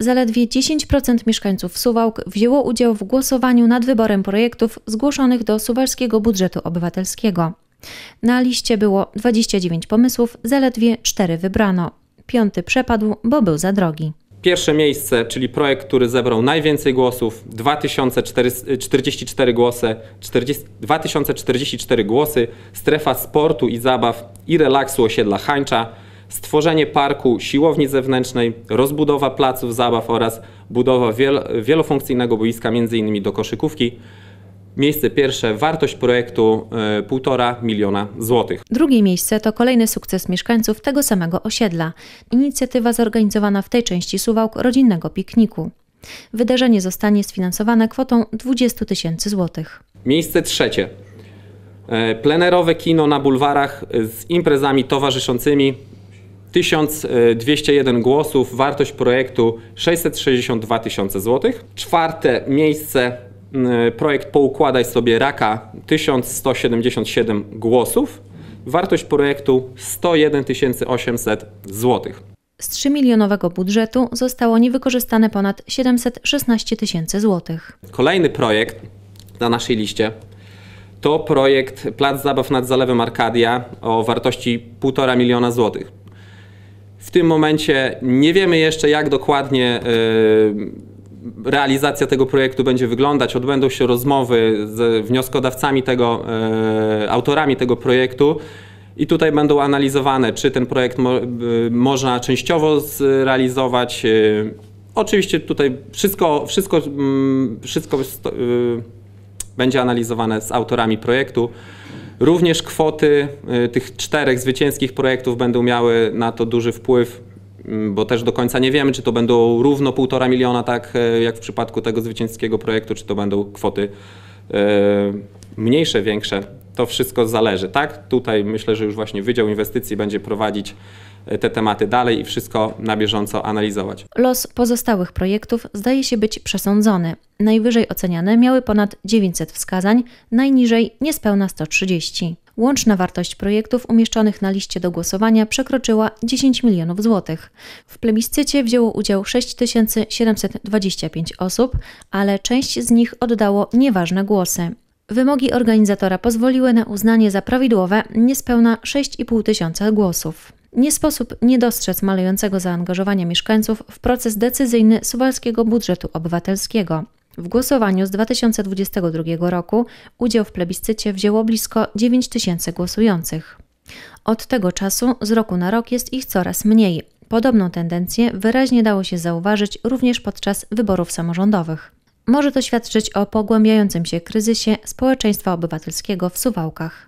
zaledwie 10% mieszkańców Suwałk wzięło udział w głosowaniu nad wyborem projektów zgłoszonych do suwalskiego budżetu obywatelskiego. Na liście było 29 pomysłów, zaledwie 4 wybrano. Piąty przepadł, bo był za drogi. Pierwsze miejsce, czyli projekt, który zebrał najwięcej głosów, 2044 głosy, 40, 2044 głosy, strefa sportu i zabaw i relaksu osiedla Hańcza, stworzenie parku, siłowni zewnętrznej, rozbudowa placów zabaw oraz budowa wielofunkcyjnego boiska m.in. do koszykówki. Miejsce pierwsze, wartość projektu 1,5 e, miliona złotych. Drugie miejsce to kolejny sukces mieszkańców tego samego osiedla. Inicjatywa zorganizowana w tej części Suwałk rodzinnego pikniku. Wydarzenie zostanie sfinansowane kwotą 20 tysięcy złotych. Miejsce trzecie. E, plenerowe kino na bulwarach z imprezami towarzyszącymi 1201 głosów, wartość projektu 662 tysiące złotych. Czwarte miejsce mm, projekt Poukładaj sobie raka 1177 głosów, wartość projektu 101 800 złotych. Z 3-milionowego budżetu zostało niewykorzystane ponad 716 tysięcy złotych. Kolejny projekt na naszej liście to projekt Plac Zabaw nad Zalewem Arkadia o wartości 1,5 miliona złotych. W tym momencie nie wiemy jeszcze, jak dokładnie e, realizacja tego projektu będzie wyglądać. Odbędą się rozmowy z wnioskodawcami tego, e, autorami tego projektu. I tutaj będą analizowane, czy ten projekt mo e, można częściowo zrealizować. Oczywiście tutaj wszystko, wszystko, mm, wszystko będzie analizowane z autorami projektu. Również kwoty y, tych czterech zwycięskich projektów będą miały na to duży wpływ, mm, bo też do końca nie wiemy, czy to będą równo półtora miliona, tak e, jak w przypadku tego zwycięskiego projektu, czy to będą kwoty e, mniejsze, większe to wszystko zależy, tak? Tutaj myślę, że już właśnie Wydział Inwestycji będzie prowadzić e, te tematy dalej i wszystko na bieżąco analizować. Los pozostałych projektów zdaje się być przesądzony. Najwyżej oceniane miały ponad 900 wskazań, najniżej niespełna 130. Łączna wartość projektów umieszczonych na liście do głosowania przekroczyła 10 milionów złotych. W plebiscycie wzięło udział 6725 osób, ale część z nich oddało nieważne głosy. Wymogi organizatora pozwoliły na uznanie za prawidłowe niespełna 6,5 tysiąca głosów. Nie sposób nie dostrzec malejącego zaangażowania mieszkańców w proces decyzyjny suwalskiego budżetu obywatelskiego. W głosowaniu z 2022 roku udział w plebiscycie wzięło blisko 9 tysięcy głosujących. Od tego czasu z roku na rok jest ich coraz mniej. Podobną tendencję wyraźnie dało się zauważyć również podczas wyborów samorządowych może to świadczyć o pogłębiającym się kryzysie społeczeństwa obywatelskiego w Suwałkach.